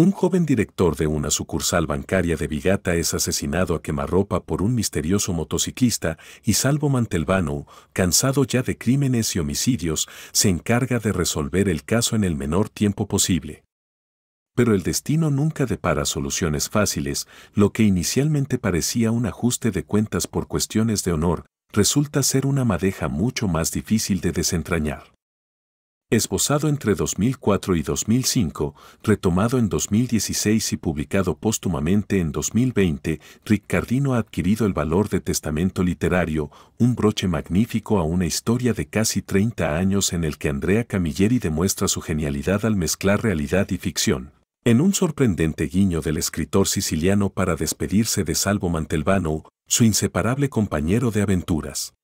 Un joven director de una sucursal bancaria de Vigata es asesinado a quemarropa por un misterioso motociclista y Salvo Mantelvano, cansado ya de crímenes y homicidios, se encarga de resolver el caso en el menor tiempo posible. Pero el destino nunca depara soluciones fáciles, lo que inicialmente parecía un ajuste de cuentas por cuestiones de honor, resulta ser una madeja mucho más difícil de desentrañar esbozado entre 2004 y 2005, retomado en 2016 y publicado póstumamente en 2020, Riccardino ha adquirido el valor de testamento literario, un broche magnífico a una historia de casi 30 años en el que Andrea Camilleri demuestra su genialidad al mezclar realidad y ficción. En un sorprendente guiño del escritor siciliano para despedirse de Salvo Mantelvano, su inseparable compañero de aventuras.